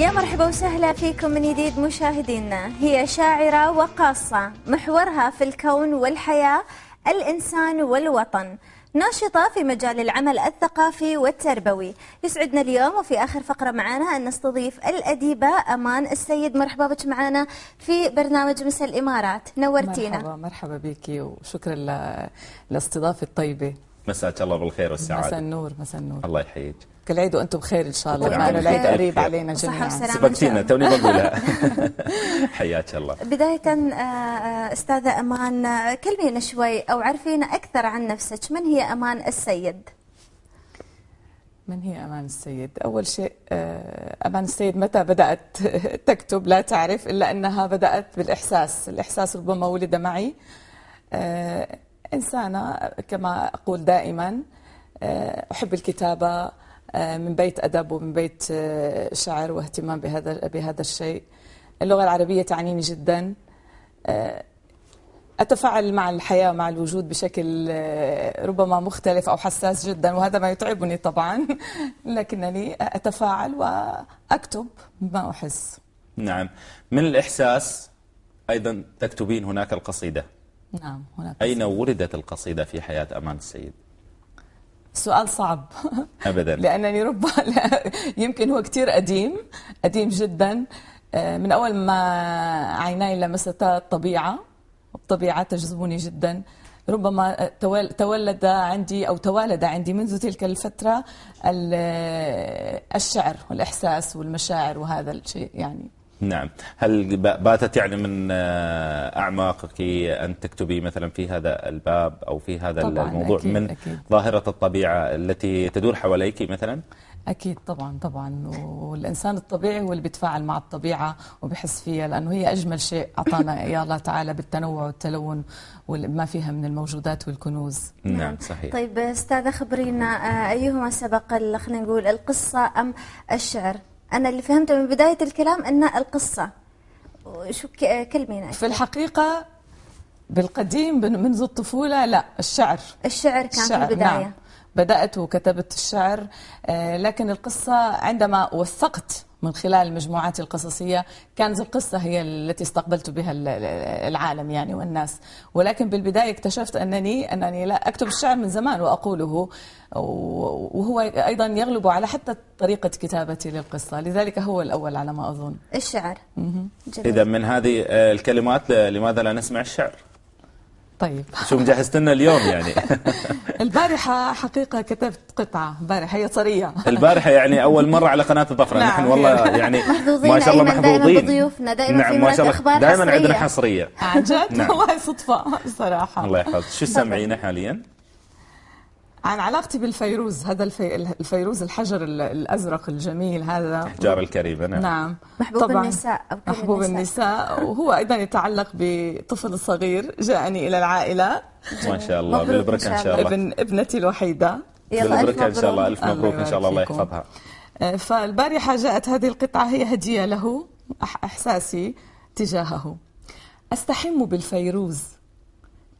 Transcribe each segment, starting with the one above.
يا مرحبا وسهلا فيكم من جديد مشاهدينا هي شاعرة وقاصة محورها في الكون والحياة الإنسان والوطن ناشطة في مجال العمل الثقافي والتربوي يسعدنا اليوم وفي آخر فقرة معنا أن نستضيف الأديبة أمان السيد مرحبا بك معنا في برنامج مساء الإمارات نورتينا مرحبا مرحبا بك وشكرا للاستضافة الطيبة مساك الله بالخير والسعادة مساء النور مساء النور الله يحييك كل عيد وانتم بخير ان شاء الله معنا العيد قريب علينا جميعا سبقتينا توني بقولها حياك الله بدايه آه، آه، استاذه امان آه، كلمينا شوي او عرفينا اكثر عن نفسك من هي امان السيد من هي أمان السيد؟ أول شيء أمان السيد متى بدأت تكتب لا تعرف إلا أنها بدأت بالإحساس الإحساس ربما ولد معي إنسانة كما أقول دائما أحب الكتابة آه، من بيت أدب ومن بيت آه، شعر واهتمام بهذا بهذا الشيء اللغة العربية تعنيني جدا آه، أتفاعل مع الحياة مع الوجود بشكل ربما مختلف أو حساس جدا وهذا ما يتعبني طبعا لكنني أتفاعل وأكتب ما أحس نعم من الإحساس أيضا تكتبين هناك القصيدة نعم هناك أين ولدت القصيدة في حياة أمان السيد؟ سؤال صعب ابدا لانني ربما يمكن هو كثير قديم قديم جدا آه، من اول ما عيناي لمستا الطبيعه الطبيعه تجذبني جدا ربما تولد عندي او توالد عندي منذ تلك الفتره آه، الشعر والاحساس والمشاعر وهذا الشيء يعني نعم هل باتت يعني من آه، أعماقك أن تكتبي مثلا في هذا الباب أو في هذا الموضوع أكيد من أكيد. ظاهرة الطبيعة التي تدور حواليك مثلا؟ أكيد طبعا طبعا والإنسان الطبيعي هو اللي بيتفاعل مع الطبيعة وبحس فيها لأنه هي أجمل شيء أعطانا يا الله تعالى بالتنوع والتلون وما فيها من الموجودات والكنوز نعم, نعم. صحيح طيب أستاذة خبرينا آه، أيهما سبق خلينا نقول القصة أم الشعر أنا اللي فهمته من بداية الكلام أن القصة شو كلمه في الحقيقة بالقديم منذ الطفولة لا الشعر الشعر كان الشعر في البداية نعم. بدأت وكتبت الشعر آه، لكن القصة عندما وثقت من خلال المجموعات القصصية كانت القصة هي التي استقبلت بها العالم يعني والناس ولكن بالبداية اكتشفت أنني أنني لا أكتب الشعر من زمان وأقوله وهو أيضا يغلب على حتى طريقة كتابتي للقصة لذلك هو الأول على ما أظن الشعر إذا من هذه آه، الكلمات لماذا لا نسمع الشعر؟ طيب شو مجهزت لنا اليوم يعني البارحة حقيقة كتبت قطعة بارحة هي طرية البارحة يعني أول مرة على قناة الظفرة نعم. نحن والله يعني ما شاء الله محظوظين دائما بضيوفنا دائما نعم ما شاء الله دائما عندنا حصرية عن جد نعم. والله صدفة صراحة الله يحفظك شو سمعينا حاليا؟ عن علاقتي بالفيروز هذا الفي... الفيروز الحجر الازرق الجميل هذا احجار الكريم نعم نعم محبوب طبعا النساء أو محبوب النساء. النساء وهو ايضا يتعلق بطفل صغير جاءني الى العائله ما شاء الله بالبركه ان شاء الله ابن ابنتي الوحيده بالبركه ان شاء الله الف مبروك ان شاء الله الله يحفظها آه، فالبارحه جاءت هذه القطعه هي هديه له احساسي تجاهه استحم بالفيروز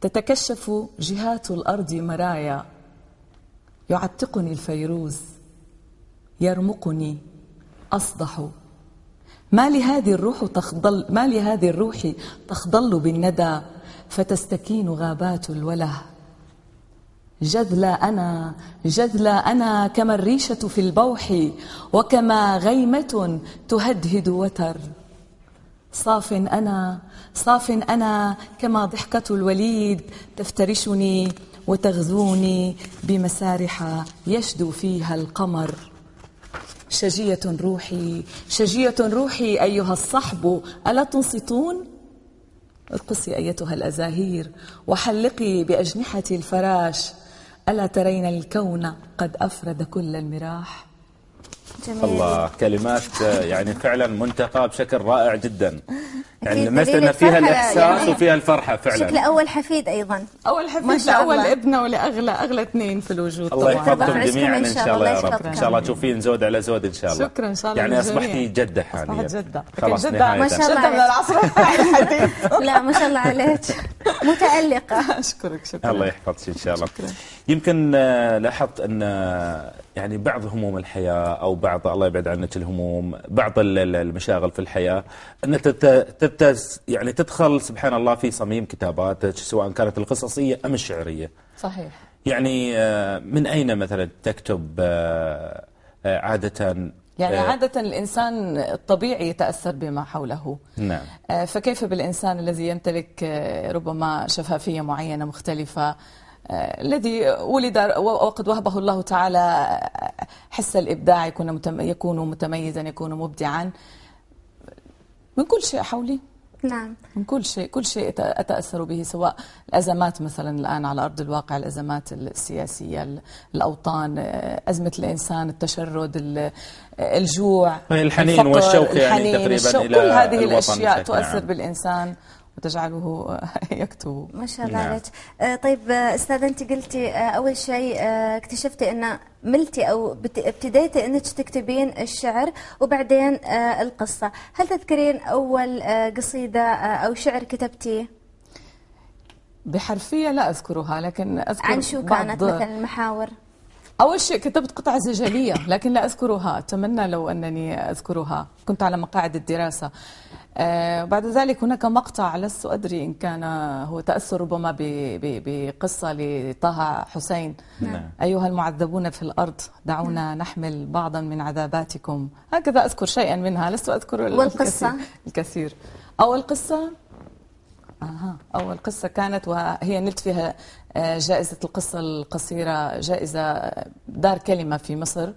تتكشف جهات الارض مرايا يعتقني الفيروز يرمقني أصدح ما لهذه الروح تخضل ما لهذه الروح تخضل بالندى فتستكين غابات الوله جذلى أنا جذلى أنا كما الريشة في البوح وكما غيمة تهدهد وتر صاف أنا صاف أنا كما ضحكة الوليد تفترشني وتغزوني بمسارح يشدو فيها القمر شجية روحي شجية روحي أيها الصحب ألا تنصتون؟ ارقصي أيتها الأزاهير وحلقي بأجنحة الفراش ألا ترين الكون قد أفرد كل المراح؟ جميل. الله كلمات يعني فعلا منتقى بشكل رائع جدا يعني ان فيها الاحساس يعني وفيها الفرحه فعلا شكل اول حفيد ايضا اول حفيد لاول ابنه ولاغلى اغلى اثنين في الوجود الله يحفظكم جميعا ان شاء الله يا رب ان شاء الله تشوفين زود على زود ان شاء الله شكرا ان شاء الله يعني اصبحتي جده حاليا جده خلاص جده ما شاء الله من العصر لا ما شاء الله عليك متالقه اشكرك شكرا الله يحفظك ان شاء الله يمكن آه، لاحظت ان يعني بعض هموم الحياة أو بعض الله يبعد عنك الهموم بعض المشاغل في الحياة أن يعني تدخل سبحان الله في صميم كتاباتك سواء كانت القصصية أم الشعرية صحيح يعني آه، من أين مثلا تكتب آه، آه، عادة يعني عادة الإنسان الطبيعي يتأثر بما حوله نعم. فكيف بالإنسان الذي يمتلك ربما شفافية معينة مختلفة آه، الذي ولد وقد وهبه الله تعالى آه، حس الإبداع يكون يكون متميزا يكون مبدعا من كل شيء حولي نعم من كل شيء كل شيء أتأثر به سواء الأزمات مثلا الآن على أرض الواقع الأزمات السياسية الأوطان آه، أزمة الإنسان التشرد الجوع الحنين والشوق يعني تقريبا الشوق. إلى كل هذه الأشياء تؤثر نعم. بالإنسان وتجعله يكتب ما شاء الله نعم. عليك آه، طيب آه، استاذه انت قلتي آه، اول شيء اكتشفتي ان ملتي او ابتديتي انك تكتبين الشعر وبعدين القصه هل تذكرين اول قصيده او شعر كتبتيه بحرفيه لا اذكرها لكن اذكر عن شو كانت مثلا المحاور أول شيء كتبت قطعة زجلية لكن لا أذكرها أتمنى لو أنني أذكرها كنت على مقاعد الدراسة آه، بعد ذلك هناك مقطع لست أدري إن كان هو تأثر ربما بقصة لطه حسين نعم. نعم. أيها المعذبون في الأرض دعونا نعم. نحمل بعضا من عذاباتكم هكذا أذكر شيئا منها لست أذكر والقصة الكثير, الكثير. أول قصة أها أول قصة كانت وهي نلت فيها آه، جائزة القصة القصيرة جائزة دار كلمة في مصر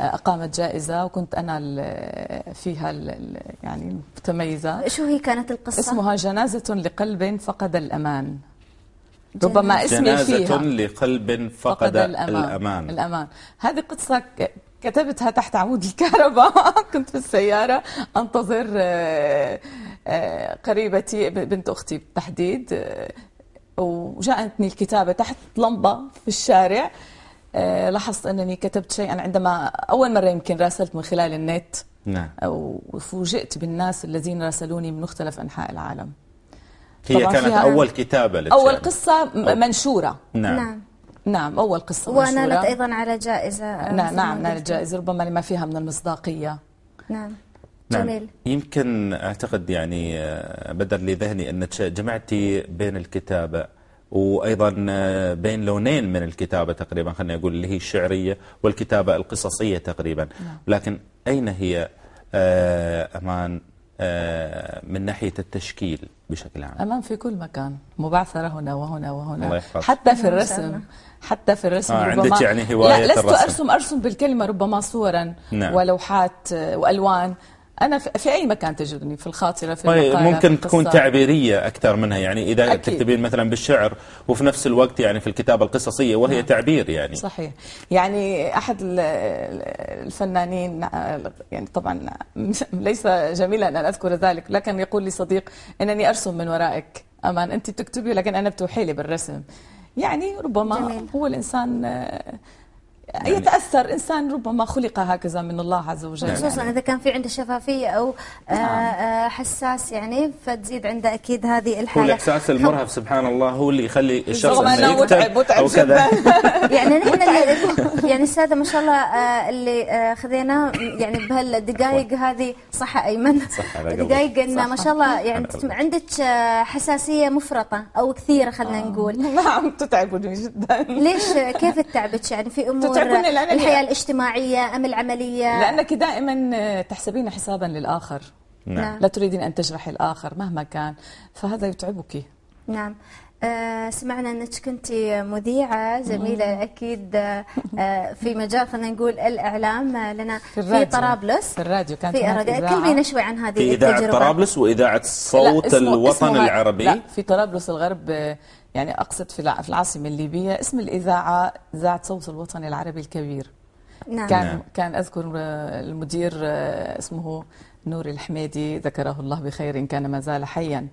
اقامت جائزه وكنت انا فيها يعني المتميزه شو هي كانت القصه اسمها جنازه لقلب فقد الامان ربما اسمي جنازة فيها جنازة لقلب فقد, فقد الأمان. الأمان الأمان هذه قصة كتبتها تحت عمود الكهرباء كنت في السيارة أنتظر آه، آه، قريبتي بنت أختي بالتحديد آه، وجاءتني الكتابة تحت لمبة في الشارع آه، لاحظت أنني كتبت شيئا عندما أول مرة يمكن راسلت من خلال النت نعم وفوجئت بالناس الذين راسلوني من مختلف أنحاء العالم هي كانت أول كتابة للشعر. أول قصة أو. منشورة نعم, نعم. نعم أول قصة ونالت أيضا على جائزة آه، نعم نعم نالت جائزة ربما لما فيها من المصداقية نعم, نعم. جميل نعم. يمكن أعتقد يعني آه، بدر لذهني انك جمعتي بين الكتابة وأيضا آه، بين لونين من الكتابة تقريبا خلينا نقول اللي هي الشعرية والكتابة القصصية تقريبا نعم. لكن أين هي آه، أمان آه، من ناحية التشكيل بشكل عام أمان في كل مكان مبعثرة هنا وهنا وهنا حتى في الرسم حتى في الرسم آه ربما عندك يعني هواية لا لست الرسم. أرسم أرسم بالكلمة ربما صورا نعم. ولوحات وألوان انا في اي مكان تجدني في الخاطره في طيب، المقالة ممكن في تكون تعبيريه اكثر منها يعني اذا أكيد. تكتبين مثلا بالشعر وفي نفس الوقت يعني في الكتابه القصصيه وهي نعم. تعبير يعني صحيح يعني احد الفنانين يعني طبعا ليس جميلا ان اذكر ذلك لكن يقول لي صديق انني ارسم من ورائك امان انت تكتبي لكن انا بتوحي لي بالرسم يعني ربما جميل. هو الانسان يعني يتاثر انسان ربما خلق هكذا من الله عز وجل خصوصا يعني. اذا كان في عنده شفافيه او آه، نعم. آه، حساس يعني فتزيد عنده اكيد هذه الحاله والاحساس المرهف سبحان الله هو اللي يخلي الشخص انه متعب متعب جدا يعني نحن يعني الساده ما شاء الله آه، اللي خذيناه يعني بهالدقائق هذه صح ايمن صح دقائق انه ما شاء الله يعني عندك حساسيه مفرطه او كثيره خلينا نقول نعم تتعبني جدا ليش كيف تعبك يعني في امور الحياه الاجتماعيه ام العمليه لانك دائما تحسبين حسابا للاخر نعم. لا تريدين ان تجرحي الاخر مهما كان فهذا يتعبك نعم آه، سمعنا انك كنت مذيعه جميله اكيد آه، آه، في مجال خلينا نقول الاعلام لنا في, في طرابلس في الراديو كانت في الراديو كلمينا شوي عن هذه في اذاعه التجربة. طرابلس واذاعه صوت لا الوطن اسمه العربي لا في طرابلس الغرب يعني اقصد في العاصمه الليبيه اسم الاذاعه اذاعه صوت الوطن العربي الكبير نعم. كان نعم. كان اذكر المدير اسمه نور الحميدي ذكره الله بخير ان كان ما زال حيا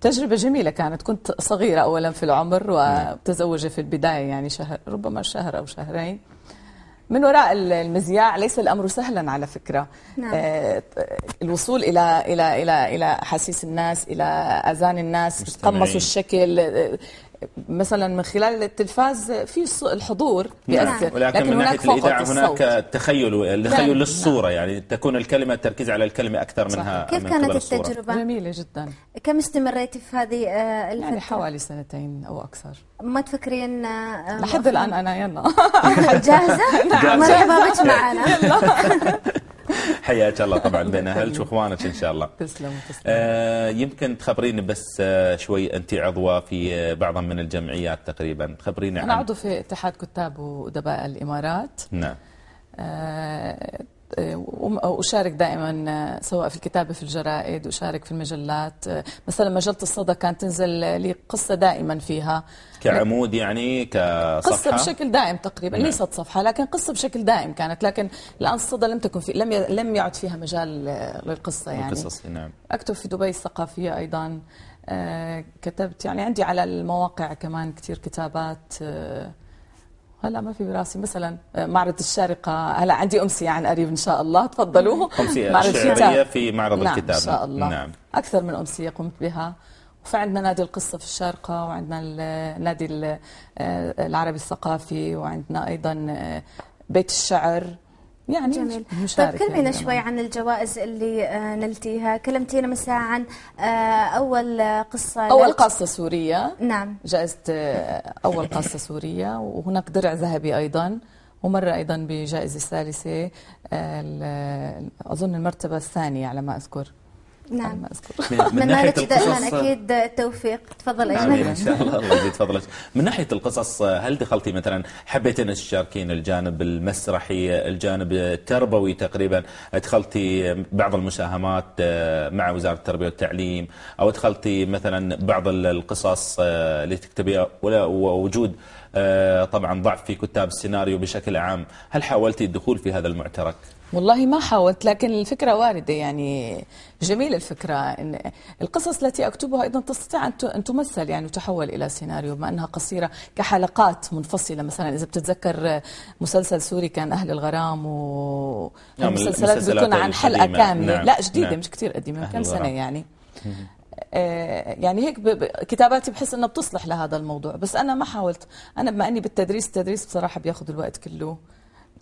تجربة جميلة كانت كنت صغيرة أولا في العمر نعم. ومتزوجة في البداية يعني شهر ربما شهر أو شهرين من وراء المذياع ليس الامر سهلا على فكره نعم. آه الوصول الى الى الى الى حسيس الناس الى اذان الناس قمصوا الشكل مثلا من خلال التلفاز في الحضور نعم، بيأثر ولكن لكن من ناحيه الاذاعه هناك التخيل التخيل نعم،, نعم. للصوره يعني تكون الكلمه التركيز على الكلمه اكثر صح. منها كيف من كانت التجربه؟ جميله جدا كم استمريتي في هذه آه، الفتره؟ يعني حوالي سنتين او اكثر ما تفكرين آه، لحد الان انا يلا جاهزه؟ نعم. مرحبا بك معنا حياك الله طبعا بين اهلك واخوانك ان شاء الله تسلم تسلم آه يمكن تخبريني بس آه، شوي انت عضوه في آه، بعض من الجمعيات تقريبا تخبريني انا عضو في اتحاد كتاب وادباء الامارات نعم آه، آه، وأشارك دائما آه، سواء في الكتابة في الجرائد وأشارك في المجلات آه، مثلا مجلة الصدى كانت تنزل لي قصة دائما فيها كعمود يعني كصفحة قصة بشكل دائم تقريبا نعم. ليست صفحة لكن قصة بشكل دائم كانت لكن الآن الصدى لم تكن في لم لم يعد فيها مجال للقصة يعني القصص نعم أكتب في دبي الثقافية أيضا كتبت يعني عندي على المواقع كمان كثير كتابات لا ما في براسي مثلا آه، معرض الشارقه هلا عندي امسيه عن قريب ان شاء الله تفضلوا امسيه معرض الشعريه في معرض نعم الكتاب ان شاء الله نعم. اكثر من امسيه قمت بها وفي عندنا نادي القصة في الشارقة وعندنا النادي آه، آه، العربي الثقافي وعندنا أيضا بيت الشعر يعني جميل طيب كلمينا يعني شوي عن الجوائز اللي آه، نلتيها كلمتينا مساء عن آه، اول قصه اول لك. قصه سوريه نعم جائزه آه، اول قصه سوريه وهناك درع ذهبي ايضا ومرة أيضا بجائزة الثالثة أظن المرتبة الثانية على ما أذكر نعم من, من ناحية دائما أكيد التوفيق تفضل أجمل نعم، إن شاء الله الله يزيد من ناحية القصص هل دخلتي مثلا حبيتي أن تشاركين الجانب المسرحي الجانب التربوي تقريبا أدخلتي بعض المساهمات آه، مع وزارة التربية والتعليم أو أدخلتي مثلا بعض القصص آه، اللي تكتبيها ووجود آه، طبعا ضعف في كتاب السيناريو بشكل عام هل حاولتي الدخول في هذا المعترك؟ والله ما حاولت لكن الفكرة واردة يعني جميل الفكرة إن القصص التي أكتبها أيضا تستطيع أن تمثل يعني وتحول إلى سيناريو بما أنها قصيرة كحلقات منفصلة مثلا إذا بتتذكر مسلسل سوري كان أهل الغرام و نعم المسلسلات بتكون عن حلقة كاملة نعم لا جديدة نعم مش كثير قديمة كم سنة يعني آه، يعني هيك كتاباتي بحس انها بتصلح لهذا الموضوع بس انا ما حاولت انا بما اني بالتدريس التدريس بصراحه بياخذ الوقت كله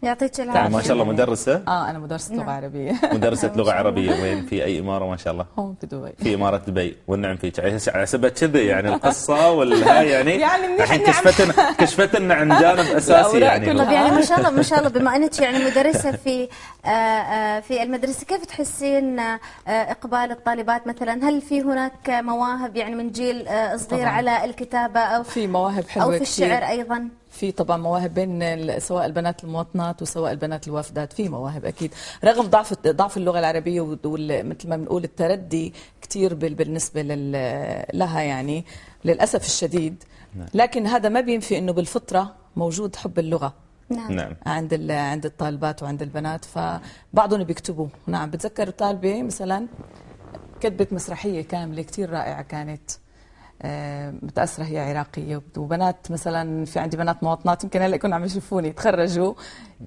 يعطيك العافيه ما شاء الله مدرسه اه انا مدرسه لغه نعم. عربيه مدرسه لغه عربيه وين في اي اماره ما شاء الله هون في دبي في اماره دبي والنعم فيك على سبب كذي يعني القصه والهاي يعني يعني الحين نعم. كشفتنا كشفتنا عن جانب اساسي يعني طب يعني ما شاء الله ما شاء الله بما انك يعني مدرسه في آه، آه، في المدرسه كيف تحسين آه، اقبال الطالبات مثلا هل في هناك مواهب يعني من جيل صغير على الكتابه او في مواهب حلوه او في الشعر ايضا في طبعا مواهب بين سواء البنات المواطنات وسواء البنات الوافدات في مواهب اكيد رغم ضعف ضعف اللغه العربيه ومثل ما بنقول التردي كثير بالنسبه لها يعني للاسف الشديد نعم. لكن هذا ما بينفي انه بالفطره موجود حب اللغه نعم. نعم عند عند الطالبات وعند البنات فبعضهم بيكتبوا نعم بتذكر طالبه مثلا كتبت مسرحيه كامله كثير رائعه كانت آه، متاثره هي عراقيه وبنات مثلا في عندي بنات مواطنات يمكن هلا يكونوا عم يشوفوني تخرجوا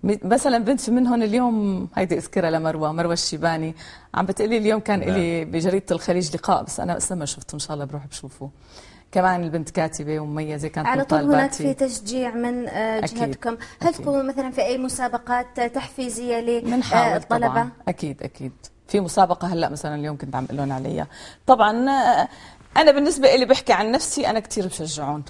مثلا بنت منهم اليوم هيدي اذكرها لمروه مروه الشيباني عم بتقلي اليوم كان لي نعم. بجريده الخليج لقاء بس انا لسه ما شفته ان شاء الله بروح بشوفه كمان البنت كاتبه ومميزه كانت على طول هناك في تشجيع من آه، جهتكم هل أكيد. تقوموا مثلا في اي مسابقات تحفيزيه للطلبه آه، اكيد اكيد في مسابقة هلا مثلا اليوم كنت عم لهم عليها طبعا انا بالنسبه لي بحكي عن نفسي انا كثير بشجعون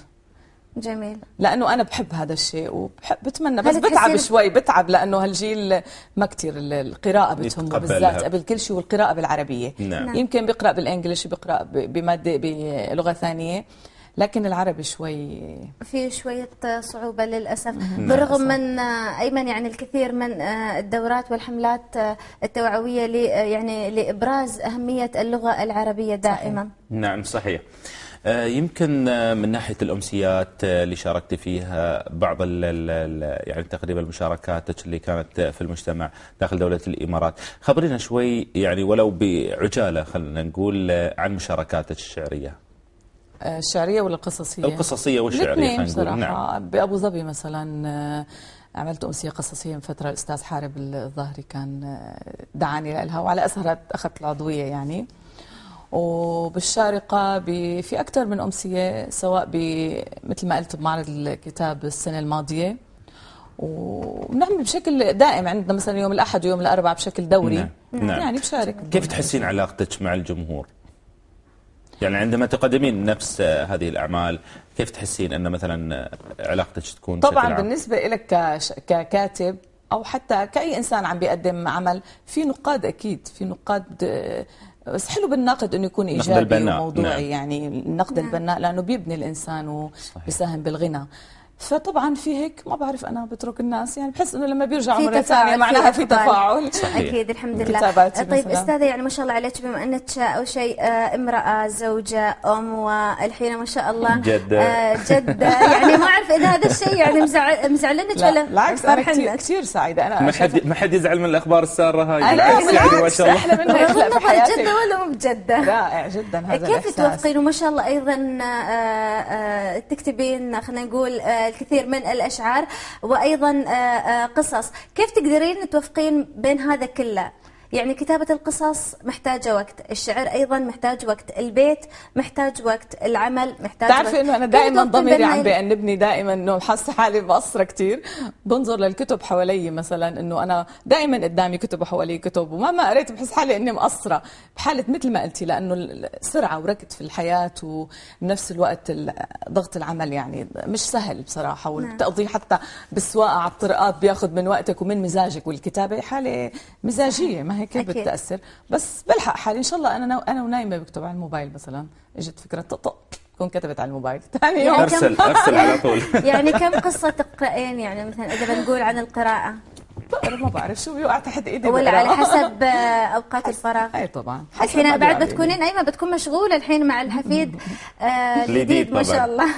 جميل لانه انا بحب هذا الشيء وبحب بتمنى بس بتعب شوي بتعب لانه هالجيل ما كثير القراءه بتهمه بالذات قبل كل شيء والقراءه بالعربيه نعم. نعم. يمكن بيقرا بالانجلش بيقرا بماده بلغه ثانيه لكن العربي شوي في شوية صعوبة للأسف بالرغم من آه، أيمن يعني الكثير من آه، الدورات والحملات آه، التوعوية يعني لإبراز أهمية اللغة العربية دائما صحيح. نعم صحيح يمكن من ناحية الأمسيات اللي شاركت فيها بعض الـ الـ يعني تقريبا مشاركاتك اللي كانت في المجتمع داخل دولة الإمارات خبرينا شوي يعني ولو بعجالة خلينا نقول عن مشاركاتك الشعرية الشعريه ولا القصصيه؟ القصصيه والشعريه خلينا نقول نعم بابو ظبي مثلا آه، عملت امسيه قصصيه من فتره الاستاذ حارب الظهري كان آه، دعاني لها وعلى اثرها اخذت العضويه يعني وبالشارقة في أكثر من أمسية سواء مثل ما قلت بمعرض الكتاب السنة الماضية وبنعمل بشكل دائم عندنا مثلا يوم الأحد ويوم الأربعاء بشكل دوري نعم. نعم. يعني بشارك كيف تحسين علاقتك مع الجمهور؟ يعني عندما تقدمين نفس هذه الأعمال كيف تحسين أن مثلا علاقتك تكون طبعا بالنسبة لك ككاتب أو حتى كأي إنسان عم بيقدم عمل في نقاد أكيد في نقاد بس حلو بالناقد انه يكون ايجابي وموضوعي نعم. يعني النقد نعم. البناء لانه بيبني الانسان وبيساهم بالغنى فطبعا في هيك ما بعرف انا بترك الناس يعني بحس انه لما بيرجع مره ثانيه معناها في تفاعل اكيد الحمد لله طيب مثلاً. استاذه يعني ما شاء الله عليك بما انك اول شيء آه، امراه زوجه ام والحين ما شاء الله جده آه جده يعني ما اعرف اذا هذا الشيء يعني مزعل مزعلنك ولا لا بالعكس انا كثير, كثير سعيده انا ما حد ما حد يزعل من الاخبار الساره هاي يعني بالعكس يعني احلى منها جده ولا مو بجده رائع جدا هذا كيف توفقين وما شاء الله ايضا آه، آه، تكتبين خلينا نقول الكثير من الأشعار وأيضا آه، آه، قصص كيف تقدرين توفقين بين هذا كله يعني كتابة القصص محتاجة وقت الشعر أيضا محتاج وقت البيت محتاج وقت العمل محتاج تعرف وقت أنه أنا دائما ضميري عم بأنبني دائما أنه حاسة حالي بقصر كتير بنظر للكتب حوالي مثلا أنه أنا دائما قدامي كتب وحوالي كتب ومهما قريت بحس حالي أني مقصرة بحالة مثل ما قلتي لأنه السرعة وركض في الحياة وبنفس الوقت ضغط العمل يعني مش سهل بصراحة نعم. والتقضي حتى بالسواقة على الطرقات بياخذ من وقتك ومن مزاجك والكتابة حالة مزاجية ما هيك أكيد. بتاثر بس بلحق حالي ان شاء الله انا انا ونايمه بكتب على الموبايل مثلا اجت فكره طقطق بكون كتبت على الموبايل ثاني يوم ارسل ارسل على طول يعني كم قصه تقرأين يعني مثلا اذا بنقول عن القراءه ما بعرف شو بيوقع تحت ايدي ولا على حسب اوقات الفراغ اي طبعا الحين بعد بتكونين ايمن بتكون مشغوله الحين مع الحفيد آه، الجديد آه ما شاء الله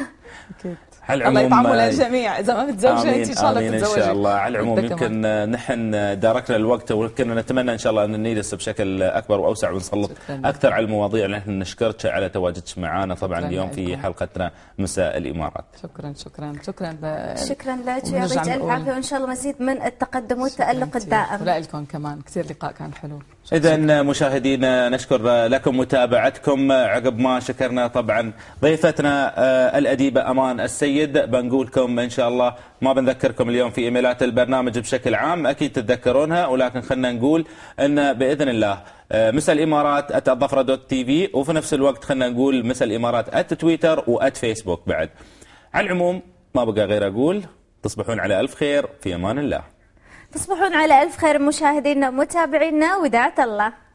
على العموم الله يطعمه آه، للجميع اذا ما متزوجه انت ان شاء الله ان شاء الله على العموم يمكن نحن داركنا الوقت ولكن نتمنى ان شاء الله ان نجلس بشكل اكبر واوسع ونسلط اكثر على المواضيع اللي نحن نشكرك على تواجدك معنا طبعا اليوم في حلقتنا مساء الامارات شكرا شكرا شكرا شكرا لك يعطيك الف عافيه وان شاء الله مزيد من التقدم والتالق الدائم لكم كمان كثير لقاء كان حلو إذا مشاهدينا نشكر لكم متابعتكم عقب ما شكرنا طبعا ضيفتنا آه، الأديبة أمان السيد بنقولكم إن شاء الله ما بنذكركم اليوم في إيميلات البرنامج بشكل عام أكيد تتذكرونها ولكن خلنا نقول أن بإذن الله آه، مسا الامارات ات الظفره دوت تي في وفي نفس الوقت خلينا نقول مسا الامارات ات تويتر وات فيسبوك بعد. على العموم ما بقى غير اقول تصبحون على الف خير في امان الله. تصبحون على ألف خير مشاهدينا ومتابعينا ودعاة الله